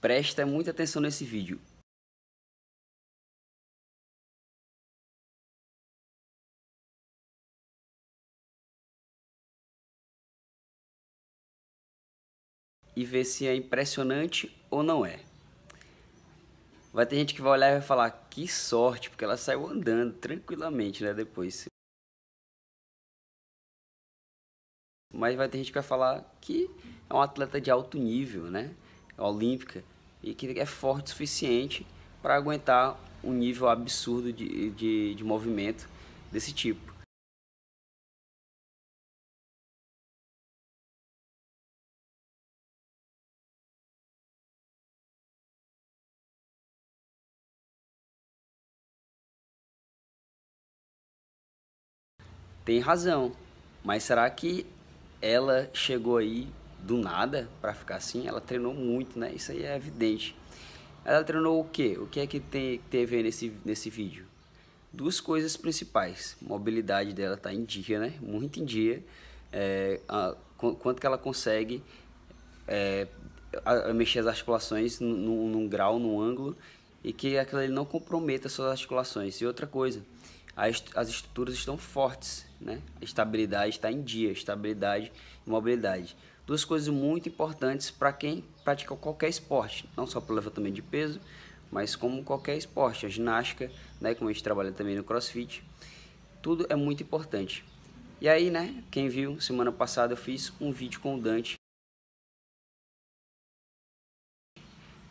Presta muita atenção nesse vídeo. E ver se é impressionante ou não é. Vai ter gente que vai olhar e vai falar, que sorte, porque ela saiu andando tranquilamente, né, depois. Mas vai ter gente que vai falar que é um atleta de alto nível, né? olímpica e que é forte o suficiente para aguentar um nível absurdo de, de, de movimento desse tipo. Tem razão, mas será que ela chegou aí do nada para ficar assim, ela treinou muito, né? Isso aí é evidente. Ela treinou o quê? O que é que tem, teve nesse, nesse vídeo? Duas coisas principais. mobilidade dela tá em dia, né? Muito em dia. É, a, quanto que ela consegue é, a, a mexer as articulações num, num, grau, num ângulo, e que aquilo não comprometa suas articulações. E outra coisa, as, estruturas estão fortes, né? A estabilidade está em dia, estabilidade e mobilidade. Duas coisas muito importantes para quem pratica qualquer esporte, não só para o levantamento de peso, mas como qualquer esporte, a ginástica, né, como a gente trabalha também no CrossFit, tudo é muito importante. E aí, né, quem viu, semana passada eu fiz um vídeo com o Dante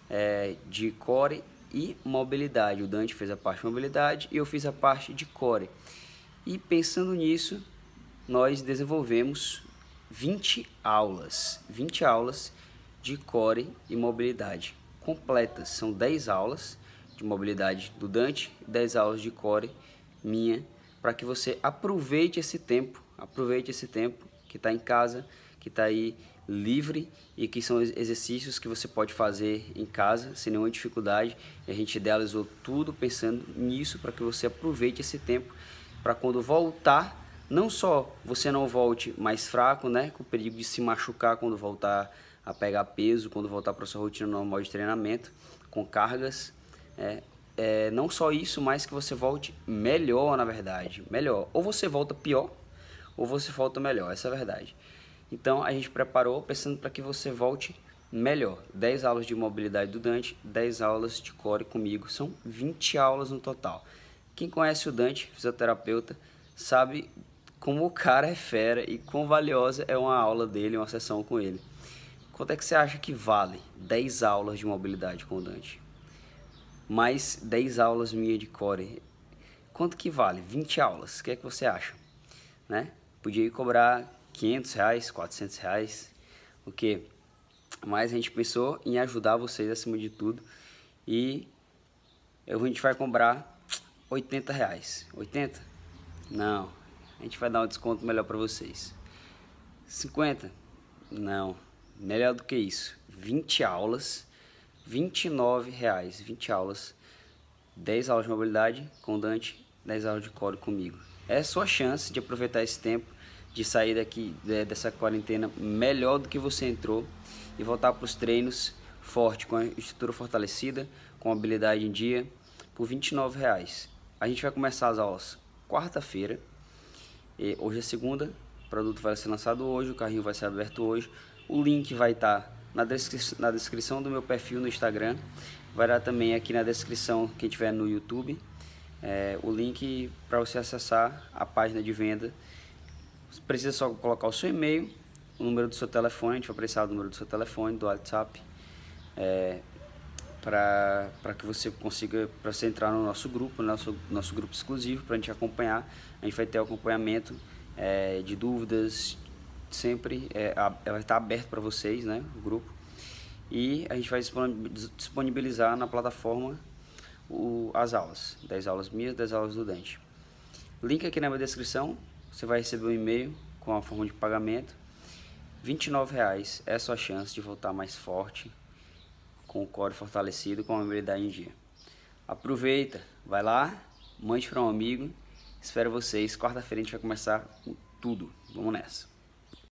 é, de core e mobilidade. O Dante fez a parte de mobilidade e eu fiz a parte de core. E pensando nisso, nós desenvolvemos 20 aulas, 20 aulas de core e mobilidade completas. São 10 aulas de mobilidade do Dante, 10 aulas de core minha, para que você aproveite esse tempo, aproveite esse tempo que está em casa, que está aí livre e que são exercícios que você pode fazer em casa sem nenhuma dificuldade. a gente idealizou tudo pensando nisso para que você aproveite esse tempo para quando voltar, não só você não volte mais fraco, né, com o perigo de se machucar quando voltar a pegar peso, quando voltar para sua rotina normal de treinamento, com cargas, é, é, não só isso, mas que você volte melhor, na verdade, melhor. Ou você volta pior, ou você volta melhor, essa é a verdade. Então a gente preparou pensando para que você volte melhor. 10 aulas de mobilidade do Dante, 10 aulas de core comigo, são 20 aulas no total. Quem conhece o Dante, fisioterapeuta, sabe como o cara é fera e quão valiosa é uma aula dele, uma sessão com ele. Quanto é que você acha que vale 10 aulas de mobilidade com o Dante? Mais 10 aulas minha de core. Quanto que vale? 20 aulas. O que é que você acha? Né? Podia cobrar 500 reais, 400 reais, o que? Mas a gente pensou em ajudar vocês acima de tudo e a gente vai comprar 80 reais. 80? Não. A gente vai dar um desconto melhor para vocês. 50? Não. Melhor do que isso. 20 aulas, 29 reais. 20 aulas, 10 aulas de mobilidade com Dante, 10 aulas de core comigo. É a sua chance de aproveitar esse tempo de sair daqui né, dessa quarentena melhor do que você entrou e voltar para os treinos forte, com a estrutura fortalecida, com habilidade em dia, por R$ 29,00. A gente vai começar as aulas quarta-feira, hoje é segunda, o produto vai ser lançado hoje, o carrinho vai ser aberto hoje, o link vai estar tá na, descri na descrição do meu perfil no Instagram, vai estar também aqui na descrição quem tiver no YouTube, é, o link para você acessar a página de venda precisa só colocar o seu e-mail, o número do seu telefone, a gente vai precisar do número do seu telefone, do WhatsApp, é, para que você consiga, para você entrar no nosso grupo, no nosso, nosso grupo exclusivo, para a gente acompanhar, a gente vai ter o acompanhamento é, de dúvidas, sempre é, a, ela está aberta para vocês, né, o grupo, e a gente vai disponibilizar na plataforma o, as aulas, 10 aulas minhas, 10 aulas do Dante. Link aqui na minha descrição, você vai receber um e-mail com a forma de pagamento. R$ é a sua chance de voltar mais forte, com o core fortalecido, com a habilidade em dia. Aproveita, vai lá, mande para um amigo. Espero vocês. Quarta-feira a gente vai começar com tudo. Vamos nessa.